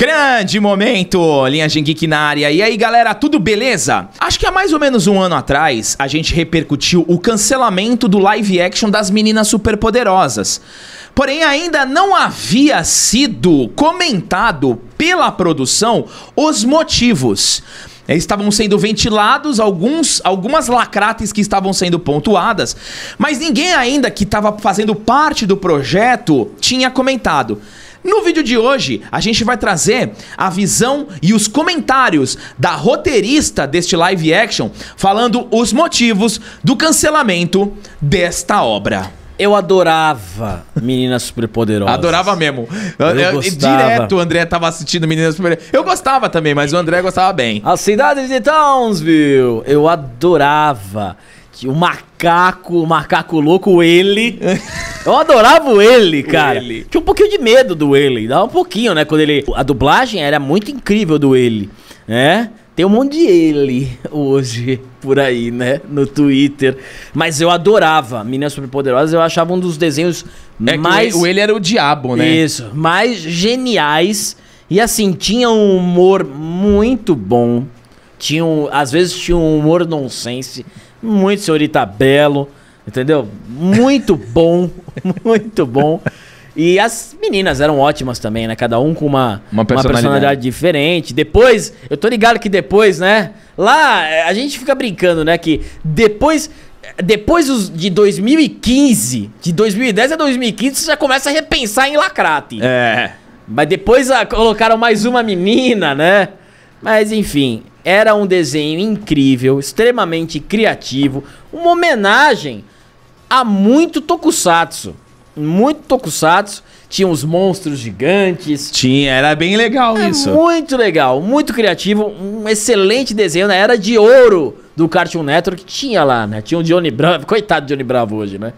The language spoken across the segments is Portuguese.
Grande momento, linha Geek na área. E aí, galera, tudo beleza? Acho que há mais ou menos um ano atrás, a gente repercutiu o cancelamento do live action das meninas superpoderosas. Porém, ainda não havia sido comentado pela produção os motivos. Estavam sendo ventilados alguns, algumas lacrates que estavam sendo pontuadas, mas ninguém ainda que estava fazendo parte do projeto tinha comentado. No vídeo de hoje, a gente vai trazer a visão e os comentários da roteirista deste live action falando os motivos do cancelamento desta obra. Eu adorava Meninas Superpoderosas. Adorava mesmo. Eu, eu, eu Direto o André tava assistindo Meninas Superpoderosas. Eu gostava também, mas o André gostava bem. A cidade de Townsville. Eu adorava. Que o macaco, o macaco louco, ele... Eu adorava o ele, cara. Tinha um pouquinho de medo do ele. Dava um pouquinho, né? Quando ele. A dublagem era muito incrível do ele, né? Tem um monte de ele hoje por aí, né? No Twitter. Mas eu adorava Meninas Superpoderosas. Eu achava um dos desenhos é mais. O ele era o diabo, né? Isso. Mais geniais. E assim, tinha um humor muito bom. Tinha um... Às vezes tinha um humor nonsense. Muito senhorita Belo. Entendeu? Muito bom, muito bom. E as meninas eram ótimas também, né? Cada um com uma, uma, personalidade. Uma personalidade diferente. Depois, eu tô ligado que depois, né? Lá, eh, a gente fica brincando, né? Que depois. Eh, depois de 2015, de 2010 a 2015, você já começa a repensar em lacrate. É. Mas depois a, ah, colocaram mais uma menina, né? Mas enfim, era um desenho incrível, extremamente criativo, uma homenagem há muito tokusatsu. Muito tokusatsu. Tinha uns monstros gigantes. Tinha, era bem legal é isso. Muito legal, muito criativo. Um excelente desenho né? era de ouro do Cartoon Network que tinha lá, né? Tinha o Johnny Bravo. Coitado do Johnny Bravo hoje, né?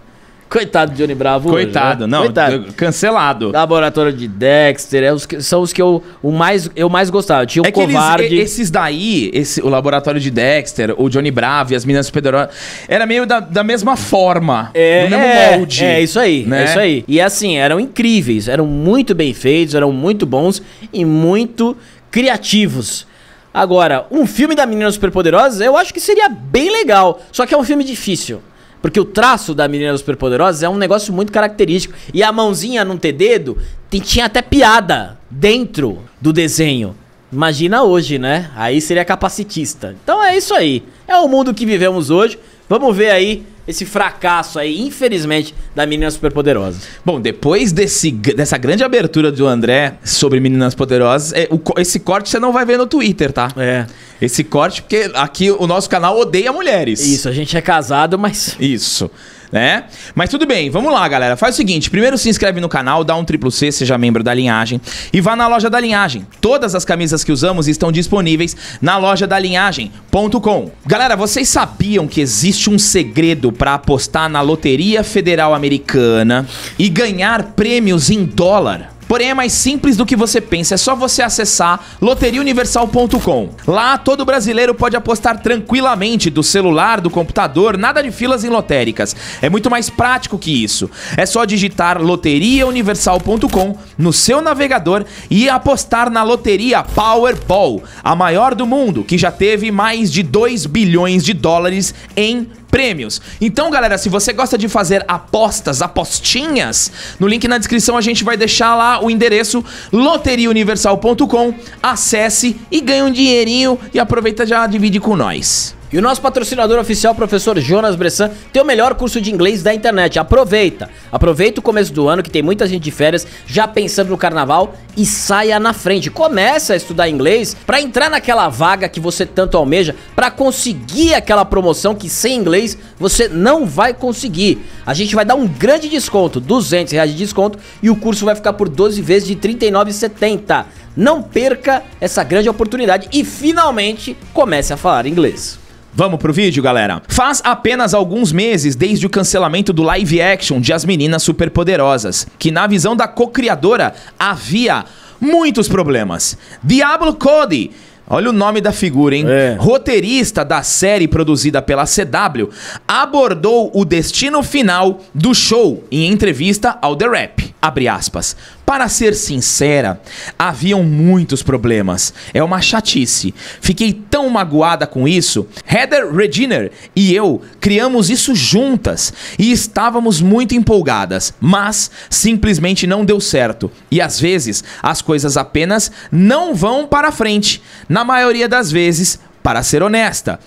Coitado de Johnny Bravo. Coitado, hoje, né? não. Coitado. Cancelado. Laboratório de Dexter, é os que, são os que eu, o mais, eu mais gostava. Tinha o é Covarde. Eles, esses daí, esse, o Laboratório de Dexter, o Johnny Bravo e as Meninas Pedrosas, era meio da, da mesma forma. É, mesmo é, molde. É, isso aí. Né? É isso aí. E assim, eram incríveis, eram muito bem feitos, eram muito bons e muito criativos. Agora, um filme da Menina Superpoderosa, eu acho que seria bem legal. Só que é um filme difícil. Porque o traço da menina dos superpoderosos é um negócio muito característico. E a mãozinha não ter dedo tinha até piada dentro do desenho. Imagina hoje, né? Aí seria capacitista. Então é isso aí. É o mundo que vivemos hoje. Vamos ver aí esse fracasso aí, infelizmente, da Meninas Superpoderosas. Bom, depois desse, dessa grande abertura do André sobre Meninas Poderosas, é, o, esse corte você não vai ver no Twitter, tá? É. Esse corte, porque aqui o nosso canal odeia mulheres. Isso, a gente é casado, mas. Isso né? Mas tudo bem, vamos lá, galera. Faz o seguinte: primeiro se inscreve no canal, dá um triplo C, seja membro da linhagem, e vá na loja da linhagem. Todas as camisas que usamos estão disponíveis na loja da linhagem.com. Galera, vocês sabiam que existe um segredo para apostar na Loteria Federal Americana e ganhar prêmios em dólar? Porém, é mais simples do que você pensa. É só você acessar loteriauniversal.com. Lá, todo brasileiro pode apostar tranquilamente do celular, do computador, nada de filas em lotéricas. É muito mais prático que isso. É só digitar loteriauniversal.com no seu navegador e apostar na loteria Powerball, a maior do mundo, que já teve mais de 2 bilhões de dólares em prêmios. Então, galera, se você gosta de fazer apostas, apostinhas, no link na descrição a gente vai deixar lá o endereço loteriauniversal.com. Acesse e ganha um dinheirinho e aproveita já divide com nós. E o nosso patrocinador oficial, professor Jonas Bressan, tem o melhor curso de inglês da internet. Aproveita! Aproveita o começo do ano, que tem muita gente de férias, já pensando no carnaval e saia na frente. Começa a estudar inglês para entrar naquela vaga que você tanto almeja, para conseguir aquela promoção que sem inglês você não vai conseguir. A gente vai dar um grande desconto, 200 reais de desconto, e o curso vai ficar por 12 vezes de R$ 39,70. Não perca essa grande oportunidade e finalmente comece a falar inglês. Vamos pro vídeo, galera? Faz apenas alguns meses desde o cancelamento do live action de As Meninas Superpoderosas, que na visão da co-criadora havia muitos problemas. Diablo Cody Olha o nome da figura, hein? É. Roteirista da série produzida pela CW, abordou o destino final do show em entrevista ao The Rap. Abre aspas. Para ser sincera, haviam muitos problemas. É uma chatice. Fiquei tão magoada com isso. Heather Reginer e eu criamos isso juntas e estávamos muito empolgadas, mas simplesmente não deu certo. E às vezes as coisas apenas não vão para frente. Na maioria das vezes, para ser honesta.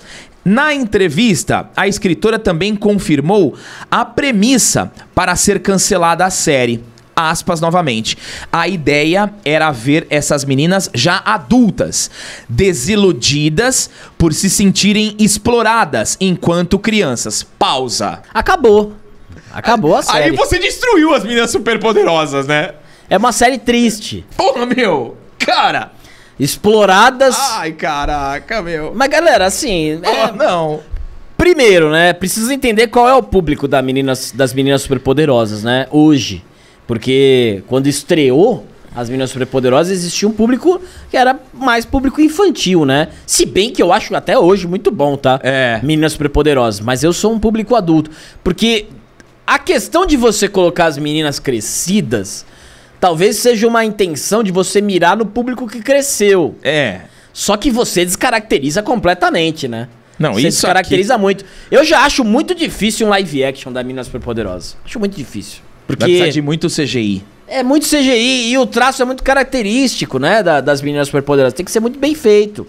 Na entrevista, a escritora também confirmou a premissa para ser cancelada a série aspas novamente. A ideia era ver essas meninas já adultas, desiludidas por se sentirem exploradas enquanto crianças. Pausa. Acabou. Acabou a série. Aí você destruiu as meninas superpoderosas, né? É uma série triste. Porra, meu. Cara, exploradas. Ai, caraca, meu. Mas galera, assim, é... oh, não. Primeiro, né, precisa entender qual é o público da meninas, das meninas superpoderosas, né? Hoje. Porque quando estreou As Meninas Superpoderosas, existia um público que era mais público infantil, né? Se bem que eu acho até hoje muito bom, tá? É. Meninas Superpoderosas. Mas eu sou um público adulto. Porque a questão de você colocar as meninas crescidas talvez seja uma intenção de você mirar no público que cresceu. É. Só que você descaracteriza completamente, né? Não, você isso descaracteriza aqui... muito. Eu já acho muito difícil um live action da Mina Superpoderosa. Acho muito difícil. Porque Vai precisar de muito CGI. É muito CGI e o traço é muito característico, né? Da, das meninas superpoderosas. Tem que ser muito bem feito.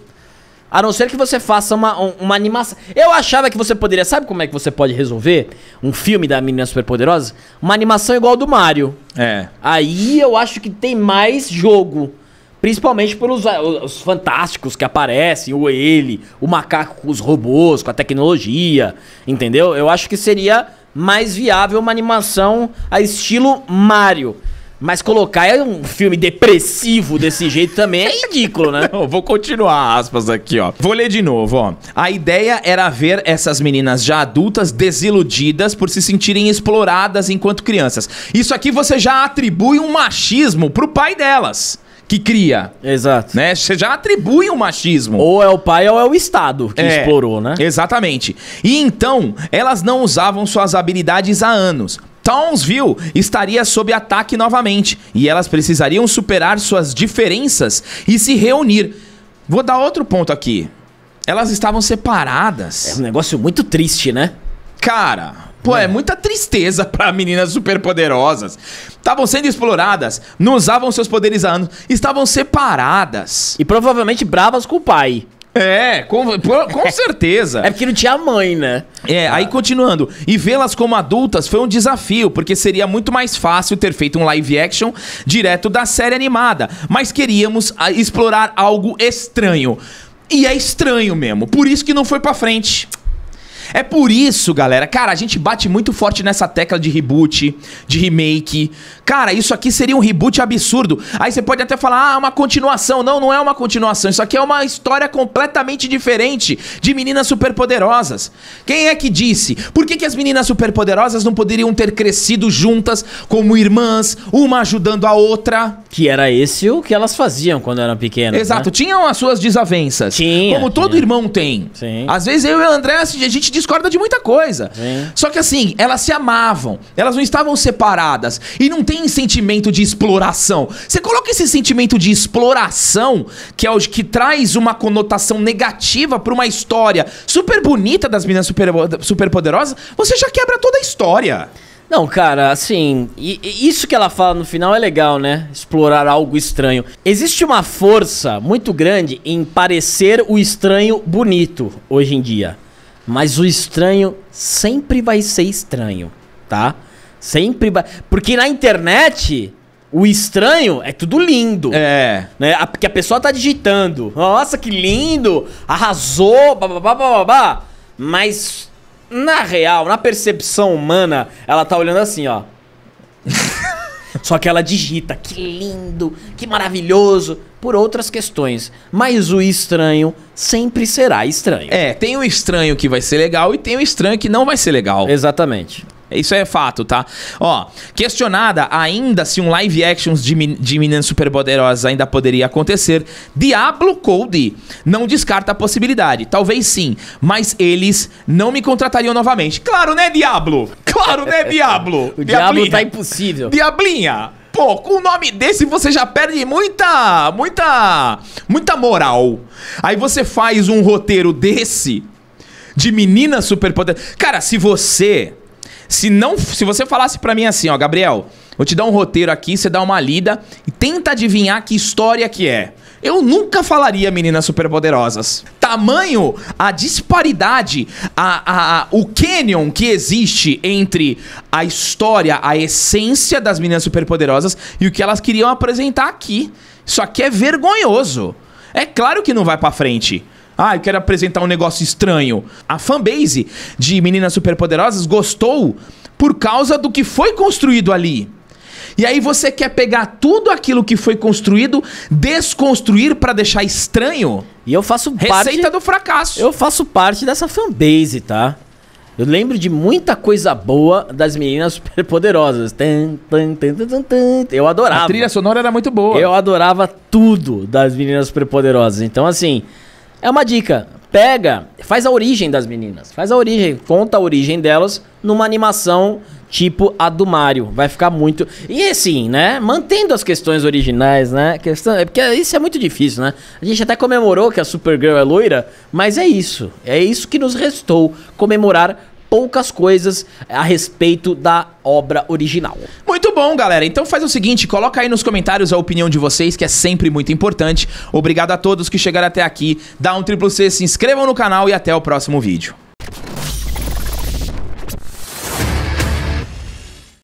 A não ser que você faça uma, uma animação. Eu achava que você poderia. Sabe como é que você pode resolver um filme da menina superpoderosa? Uma animação igual a do Mario. É. Aí eu acho que tem mais jogo. Principalmente pelos ah, os fantásticos que aparecem, o ele, o macaco com os robôs, com a tecnologia, entendeu? Eu acho que seria mais viável uma animação a estilo Mario. Mas colocar um filme depressivo desse jeito também é ridículo, né? Não, vou continuar aspas aqui, ó. Vou ler de novo, ó. A ideia era ver essas meninas já adultas desiludidas por se sentirem exploradas enquanto crianças. Isso aqui você já atribui um machismo pro pai delas que cria. Exato. Né? Você já atribui o um machismo. Ou é o pai ou é o Estado que é, explorou, né? Exatamente. E então, elas não usavam suas habilidades há anos. Townsville estaria sob ataque novamente e elas precisariam superar suas diferenças e se reunir. Vou dar outro ponto aqui. Elas estavam separadas. É um negócio muito triste, né? Cara, Pô, é muita tristeza para meninas superpoderosas. Estavam sendo exploradas, não usavam seus poderes há anos, estavam separadas. E provavelmente bravas com o pai. É, com, com certeza. é porque não tinha mãe, né? É, ah. aí continuando. E vê-las como adultas foi um desafio, porque seria muito mais fácil ter feito um live action direto da série animada. Mas queríamos ah, explorar algo estranho. E é estranho mesmo. Por isso que não foi pra frente. É por isso, galera. Cara, a gente bate muito forte nessa tecla de reboot, de remake. Cara, isso aqui seria um reboot absurdo. Aí você pode até falar, ah, é uma continuação. Não, não é uma continuação. Isso aqui é uma história completamente diferente de meninas superpoderosas. Quem é que disse? Por que, que as meninas superpoderosas não poderiam ter crescido juntas como irmãs, uma ajudando a outra? Que era esse o que elas faziam quando eram pequenas. Exato, né? tinham as suas desavenças. Tinha, como todo tinha. irmão tem. Sim. Às vezes eu e o André, assim, a gente discorda de muita coisa. Sim. Só que assim, elas se amavam, elas não estavam separadas e não tem sentimento de exploração. Você coloca esse sentimento de exploração, que é o que traz uma conotação negativa para uma história super bonita das meninas super, super poderosas, você já quebra toda a história. Não, cara, assim, isso que ela fala no final é legal, né? Explorar algo estranho. Existe uma força muito grande em parecer o estranho bonito hoje em dia. Mas o estranho sempre vai ser estranho, tá? Sempre vai. Porque na internet, o estranho é tudo lindo. É. Né? A, porque a pessoa tá digitando. Nossa, que lindo! Arrasou! Bababá, bababá. Mas, na real, na percepção humana, ela tá olhando assim, ó. Só que ela digita, que lindo, que maravilhoso, por outras questões. Mas o estranho sempre será estranho. É, tem o estranho que vai ser legal e tem o estranho que não vai ser legal. Exatamente. Isso é fato, tá? Ó, questionada ainda se um live action de, de super Superpoderosas ainda poderia acontecer, Diablo Cody não descarta a possibilidade. Talvez sim, mas eles não me contratariam novamente. Claro, né, Diablo? Claro, né, Diablo? o Diablo tá impossível. Diablinha! Pô, com o nome desse você já perde muita, muita, muita moral. Aí você faz um roteiro desse de meninas poderosas. Cara, se você se não, se você falasse para mim assim, ó, Gabriel, vou te dar um roteiro aqui, você dá uma lida e tenta adivinhar que história que é. Eu nunca falaria meninas superpoderosas. Tamanho, a disparidade, a, a, a, o canyon que existe entre a história, a essência das meninas superpoderosas e o que elas queriam apresentar aqui. Isso aqui é vergonhoso. É claro que não vai para frente. Ah, eu quero apresentar um negócio estranho. A fanbase de Meninas Superpoderosas gostou por causa do que foi construído ali. E aí você quer pegar tudo aquilo que foi construído, desconstruir para deixar estranho? E eu faço Receita parte. Receita do fracasso. Eu faço parte dessa fanbase, tá? Eu lembro de muita coisa boa das meninas superpoderosas. Eu adorava. A trilha sonora era muito boa. Eu adorava tudo das meninas superpoderosas. Então, assim, é uma dica. Pega, faz a origem das meninas. Faz a origem, conta a origem delas numa animação tipo a do Mario. Vai ficar muito. E assim, né? Mantendo as questões originais, né? Questão... É porque isso é muito difícil, né? A gente até comemorou que a Supergirl é loira, mas é isso. É isso que nos restou comemorar poucas coisas a respeito da obra original. Muito bom, galera. Então faz o seguinte, coloca aí nos comentários a opinião de vocês, que é sempre muito importante. Obrigado a todos que chegaram até aqui. Dá um triplo C, se inscrevam no canal e até o próximo vídeo.